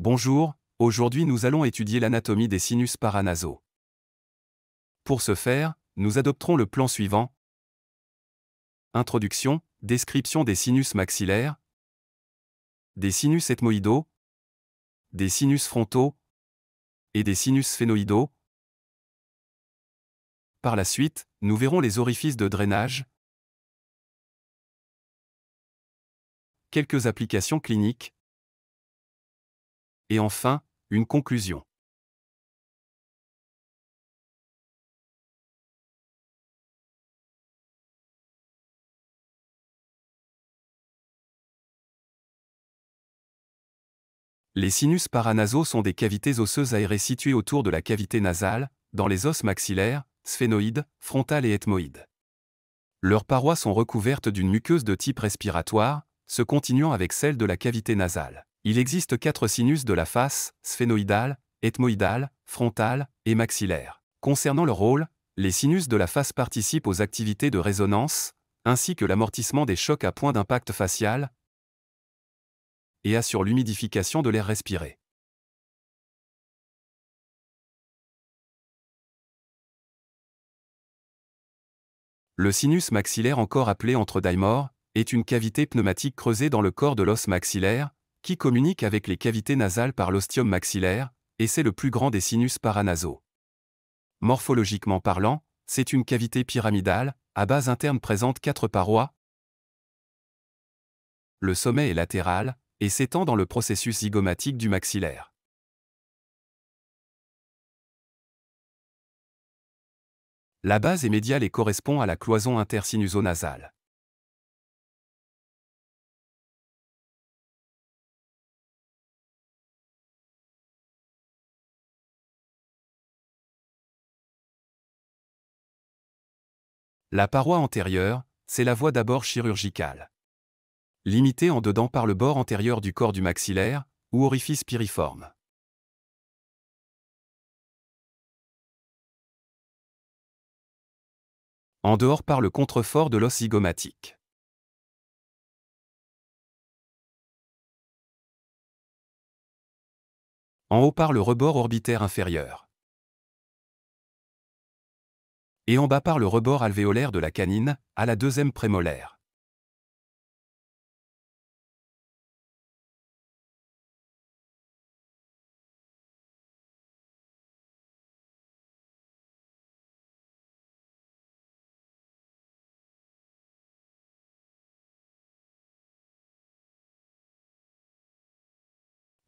Bonjour, aujourd'hui nous allons étudier l'anatomie des sinus paranasaux. Pour ce faire, nous adopterons le plan suivant. Introduction, description des sinus maxillaires, des sinus ethmoïdaux, des sinus frontaux et des sinus phénoïdaux. Par la suite, nous verrons les orifices de drainage, quelques applications cliniques, et enfin, une conclusion. Les sinus paranasaux sont des cavités osseuses aérées situées autour de la cavité nasale, dans les os maxillaires, sphénoïdes, frontales et ethmoïdes. Leurs parois sont recouvertes d'une muqueuse de type respiratoire, se continuant avec celle de la cavité nasale. Il existe quatre sinus de la face, sphénoïdale, ethmoïdale, frontal et maxillaire. Concernant leur rôle, les sinus de la face participent aux activités de résonance, ainsi que l'amortissement des chocs à point d'impact facial, et assurent l'humidification de l'air respiré. Le sinus maxillaire encore appelé entre daimor, est une cavité pneumatique creusée dans le corps de l'os maxillaire, qui communique avec les cavités nasales par l'ostium maxillaire, et c'est le plus grand des sinus paranasaux. Morphologiquement parlant, c'est une cavité pyramidale, à base interne présente quatre parois. Le sommet est latéral, et s'étend dans le processus zygomatique du maxillaire. La base est médiale et correspond à la cloison intersinuso-nasale. La paroi antérieure, c'est la voie d'abord chirurgicale. Limitée en dedans par le bord antérieur du corps du maxillaire, ou orifice piriforme. en dehors par le contrefort de l'os zygomatique. En haut par le rebord orbitaire inférieur et en bas par le rebord alvéolaire de la canine, à la deuxième prémolaire.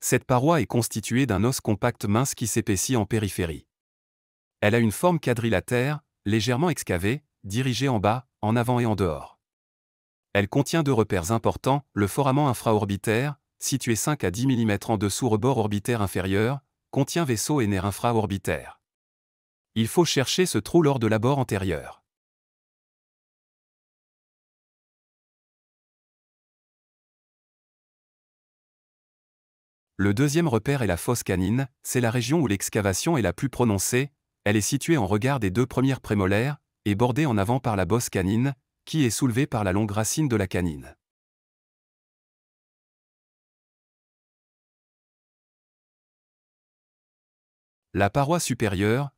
Cette paroi est constituée d'un os compact mince qui s'épaissit en périphérie. Elle a une forme quadrilatère, légèrement excavée, dirigée en bas, en avant et en dehors. Elle contient deux repères importants, le foramen infraorbitaire, situé 5 à 10 mm en dessous rebord orbitaire inférieur, contient vaisseau et nerf infraorbitaire. Il faut chercher ce trou lors de l'abord antérieur. Le deuxième repère est la fosse canine, c'est la région où l'excavation est la plus prononcée, elle est située en regard des deux premières prémolaires, et bordée en avant par la bosse canine, qui est soulevée par la longue racine de la canine. La paroi supérieure,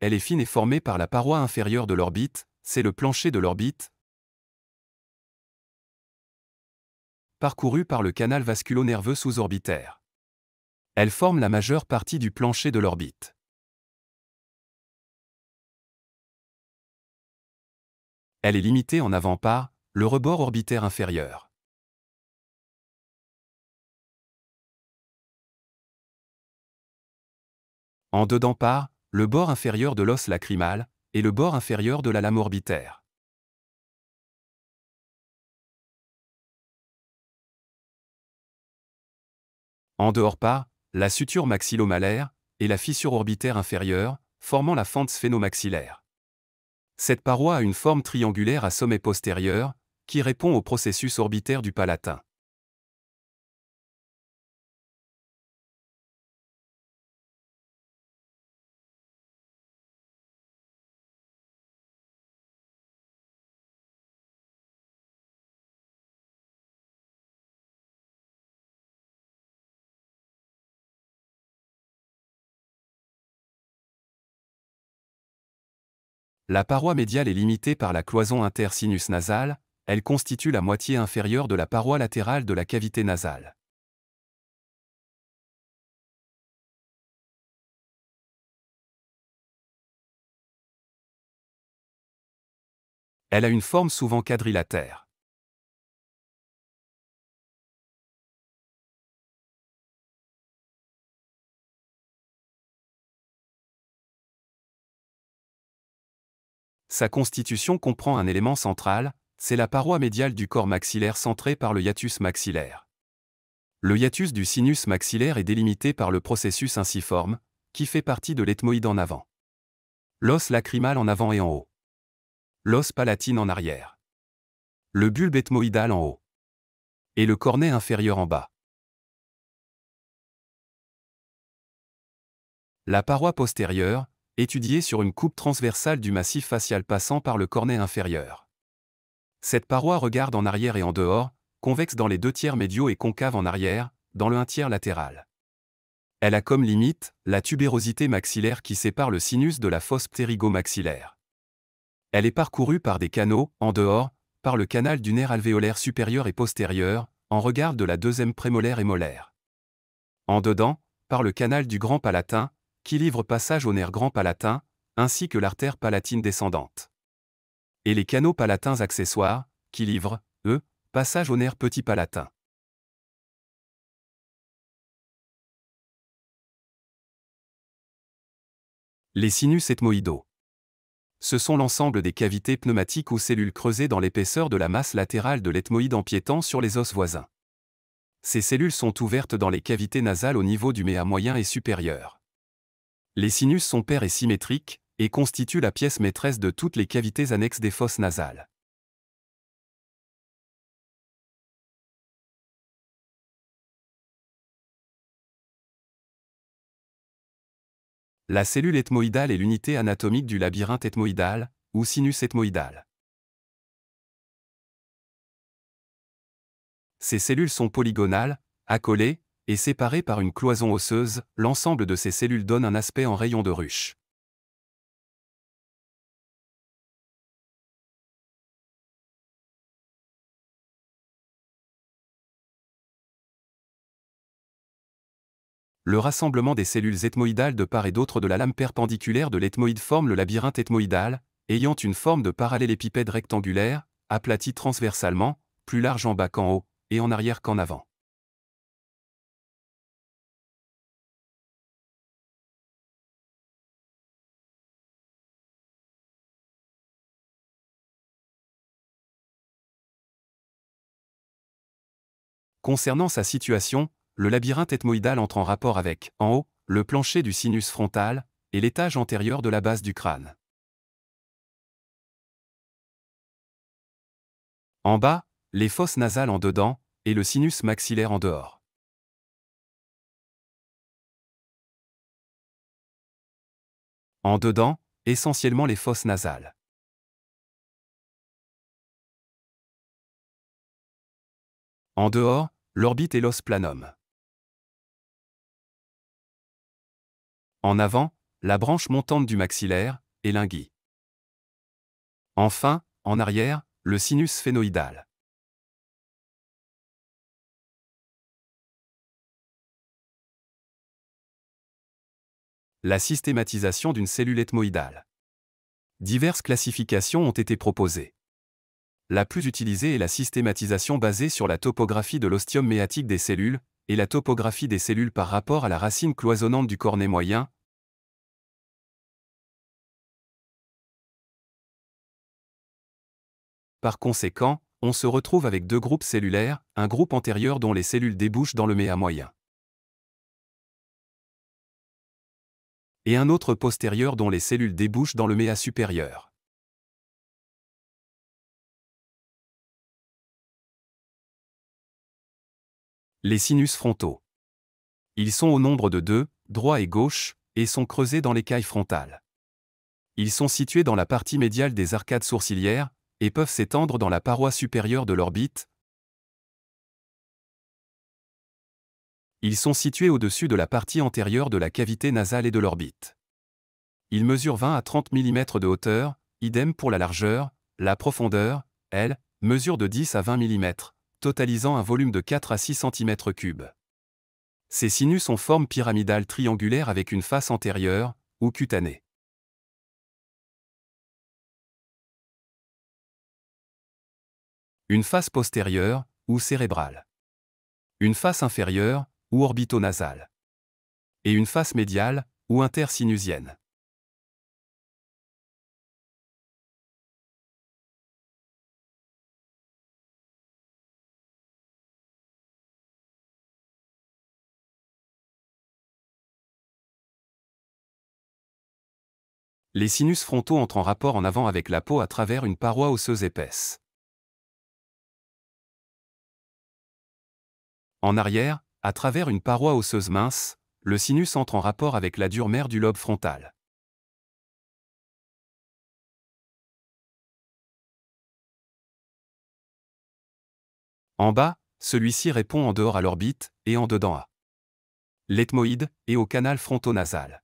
elle est fine et formée par la paroi inférieure de l'orbite, c'est le plancher de l'orbite, parcouru par le canal vasculonerveux sous-orbitaire. Elle forme la majeure partie du plancher de l'orbite. Elle est limitée en avant par le rebord orbitaire inférieur. En dedans par le bord inférieur de l'os lacrymal et le bord inférieur de la lame orbitaire. En dehors par la suture maxillomalaire et la fissure orbitaire inférieure, formant la fente sphénomaxillaire. Cette paroi a une forme triangulaire à sommet postérieur, qui répond au processus orbitaire du palatin. La paroi médiale est limitée par la cloison intersinus nasale, elle constitue la moitié inférieure de la paroi latérale de la cavité nasale. Elle a une forme souvent quadrilatère. Sa constitution comprend un élément central, c'est la paroi médiale du corps maxillaire centrée par le hiatus maxillaire. Le hiatus du sinus maxillaire est délimité par le processus insiforme, qui fait partie de l'ethmoïde en avant. L'os lacrymal en avant et en haut. L'os palatine en arrière. Le bulbe ethmoïdal en haut. Et le cornet inférieur en bas. La paroi postérieure, étudiée sur une coupe transversale du massif facial passant par le cornet inférieur. Cette paroi regarde en arrière et en dehors, convexe dans les deux tiers médiaux et concave en arrière, dans le un tiers latéral. Elle a comme limite la tubérosité maxillaire qui sépare le sinus de la fosse ptérygomaxillaire. Elle est parcourue par des canaux, en dehors, par le canal du nerf alvéolaire supérieur et postérieur, en regard de la deuxième prémolaire et molaire. En dedans, par le canal du grand palatin, qui livrent passage au nerf grand palatin, ainsi que l'artère palatine descendante. Et les canaux palatins accessoires, qui livrent, eux, passage au nerfs petit palatin. Les sinus ethmoïdaux. Ce sont l'ensemble des cavités pneumatiques ou cellules creusées dans l'épaisseur de la masse latérale de l'ethmoïde empiétant sur les os voisins. Ces cellules sont ouvertes dans les cavités nasales au niveau du méa moyen et supérieur. Les sinus sont pairs et symétriques, et constituent la pièce maîtresse de toutes les cavités annexes des fosses nasales. La cellule ethmoïdale est l'unité anatomique du labyrinthe ethmoïdal, ou sinus ethmoïdal. Ces cellules sont polygonales, accolées, et séparé par une cloison osseuse, l'ensemble de ces cellules donne un aspect en rayon de ruche. Le rassemblement des cellules ethmoïdales de part et d'autre de la lame perpendiculaire de l'ethmoïde forme le labyrinthe ethmoïdal, ayant une forme de parallélépipède rectangulaire, aplati transversalement, plus large en bas qu'en haut, et en arrière qu'en avant. Concernant sa situation, le labyrinthe ethmoïdal entre en rapport avec, en haut, le plancher du sinus frontal et l'étage antérieur de la base du crâne. En bas, les fosses nasales en dedans et le sinus maxillaire en dehors. En dedans, essentiellement les fosses nasales. En dehors, l'orbite et l'os planum. En avant, la branche montante du maxillaire et l'ingui. Enfin, en arrière, le sinus phénoïdal. La systématisation d'une cellule ethmoïdale. Diverses classifications ont été proposées la plus utilisée est la systématisation basée sur la topographie de l'ostium méatique des cellules, et la topographie des cellules par rapport à la racine cloisonnante du cornet moyen. Par conséquent, on se retrouve avec deux groupes cellulaires, un groupe antérieur dont les cellules débouchent dans le méa moyen. Et un autre postérieur dont les cellules débouchent dans le méa supérieur. Les sinus frontaux. Ils sont au nombre de deux, droit et gauche, et sont creusés dans l'écaille frontale. Ils sont situés dans la partie médiale des arcades sourcilières, et peuvent s'étendre dans la paroi supérieure de l'orbite. Ils sont situés au-dessus de la partie antérieure de la cavité nasale et de l'orbite. Ils mesurent 20 à 30 mm de hauteur, idem pour la largeur, la profondeur, elle, mesure de 10 à 20 mm totalisant un volume de 4 à 6 cm3. Ces sinus ont forme pyramidale triangulaire avec une face antérieure, ou cutanée. Une face postérieure, ou cérébrale. Une face inférieure, ou orbitonasale. Et une face médiale, ou intersinusienne. les sinus frontaux entrent en rapport en avant avec la peau à travers une paroi osseuse épaisse. En arrière, à travers une paroi osseuse mince, le sinus entre en rapport avec la dure mère du lobe frontal. En bas, celui-ci répond en dehors à l'orbite et en dedans à l'ethmoïde et au canal fronto-nasal.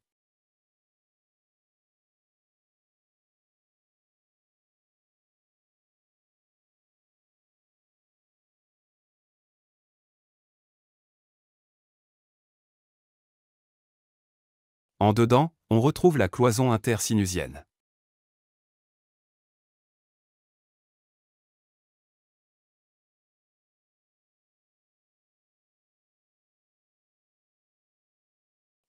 En dedans, on retrouve la cloison intersinusienne.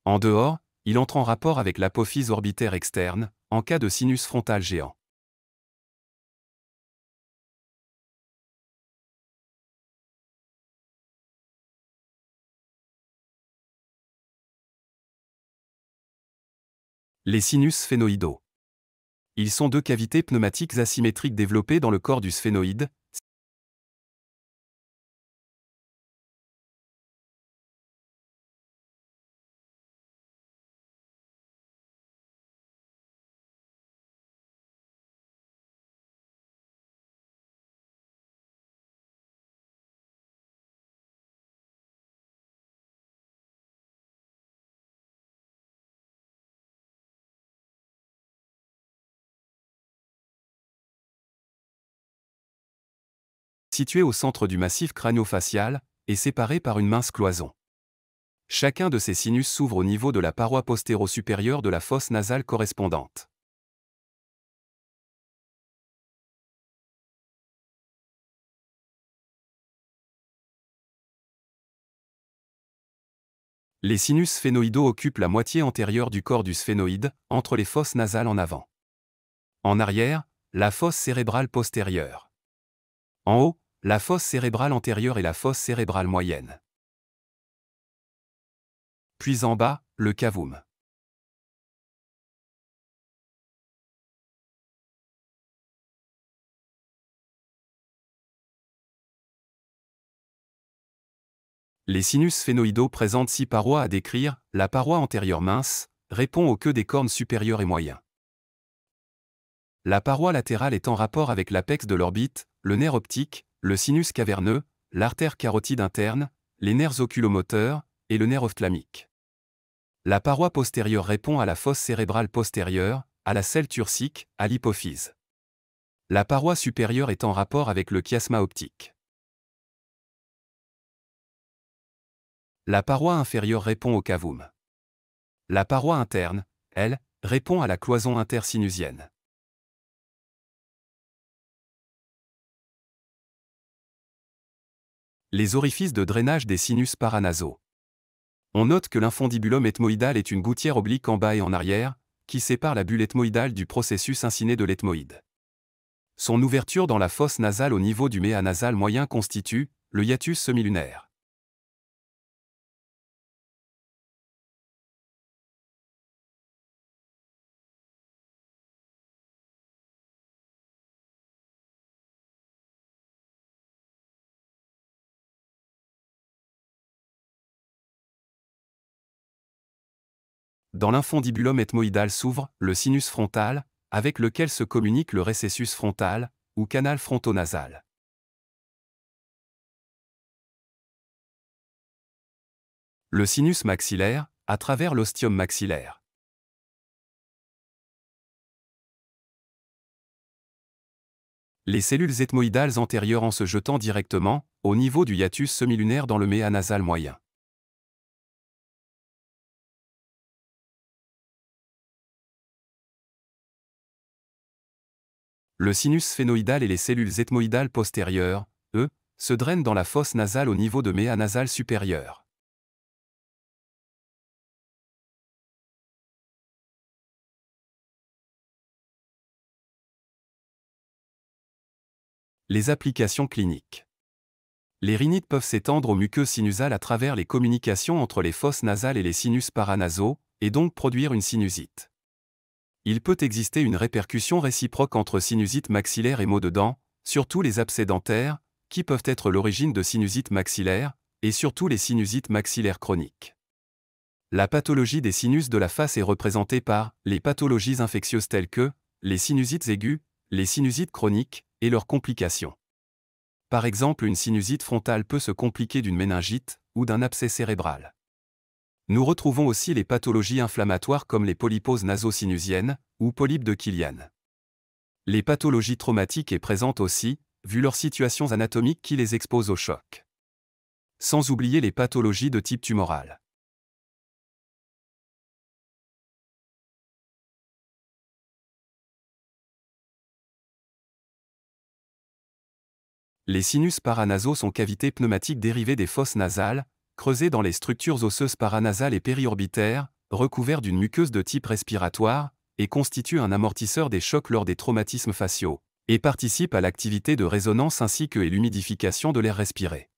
En dehors, il entre en rapport avec l'apophyse orbitaire externe, en cas de sinus frontal géant. Les sinus sphénoïdaux. Ils sont deux cavités pneumatiques asymétriques développées dans le corps du sphénoïde, situé au centre du massif crâniofacial, et séparé par une mince cloison. Chacun de ces sinus s'ouvre au niveau de la paroi postéro-supérieure de la fosse nasale correspondante. Les sinus sphénoïdaux occupent la moitié antérieure du corps du sphénoïde, entre les fosses nasales en avant. En arrière, la fosse cérébrale postérieure. En haut, la fosse cérébrale antérieure et la fosse cérébrale moyenne. Puis en bas, le cavum. Les sinus phénoïdaux présentent six parois à décrire, la paroi antérieure mince répond aux queues des cornes supérieures et moyens. La paroi latérale est en rapport avec l'apex de l'orbite, le nerf optique, le sinus caverneux, l'artère carotide interne, les nerfs oculomoteurs et le nerf ophtalmique. La paroi postérieure répond à la fosse cérébrale postérieure, à la selle turcique, à l'hypophyse. La paroi supérieure est en rapport avec le chiasma optique. La paroi inférieure répond au cavum. La paroi interne, elle, répond à la cloison intersinusienne. les orifices de drainage des sinus paranasaux. On note que l'infondibulum ethmoïdal est une gouttière oblique en bas et en arrière, qui sépare la bulle ethmoïdale du processus inciné de l'ethmoïde. Son ouverture dans la fosse nasale au niveau du méa nasal moyen constitue le hiatus semilunaire. dans l'infondibulum ethmoïdal s'ouvre le sinus frontal, avec lequel se communique le récessus frontal, ou canal frontonasal. Le sinus maxillaire, à travers l'ostium maxillaire. Les cellules ethmoïdales antérieures en se jetant directement, au niveau du hiatus semilunaire dans le méa nasal moyen. Le sinus phénoïdal et les cellules ethmoïdales postérieures, eux, se drainent dans la fosse nasale au niveau de méa nasale supérieure. Les applications cliniques. Les rhinites peuvent s'étendre au muqueux sinusal à travers les communications entre les fosses nasales et les sinus paranasaux, et donc produire une sinusite il peut exister une répercussion réciproque entre sinusite maxillaires et maux de dents, surtout les abcès dentaires, qui peuvent être l'origine de sinusite maxillaires, et surtout les sinusites maxillaires chroniques. La pathologie des sinus de la face est représentée par les pathologies infectieuses telles que les sinusites aiguës, les sinusites chroniques et leurs complications. Par exemple, une sinusite frontale peut se compliquer d'une méningite ou d'un abcès cérébral. Nous retrouvons aussi les pathologies inflammatoires comme les polyposes nasosinusiennes ou polypes de Kylian. Les pathologies traumatiques est présentes aussi, vu leurs situations anatomiques qui les exposent au choc. Sans oublier les pathologies de type tumoral. Les sinus paranasaux sont cavités pneumatiques dérivées des fosses nasales, creusé dans les structures osseuses paranasales et périorbitaires, recouvert d'une muqueuse de type respiratoire, et constitue un amortisseur des chocs lors des traumatismes faciaux, et participe à l'activité de résonance ainsi que et l'humidification de l'air respiré.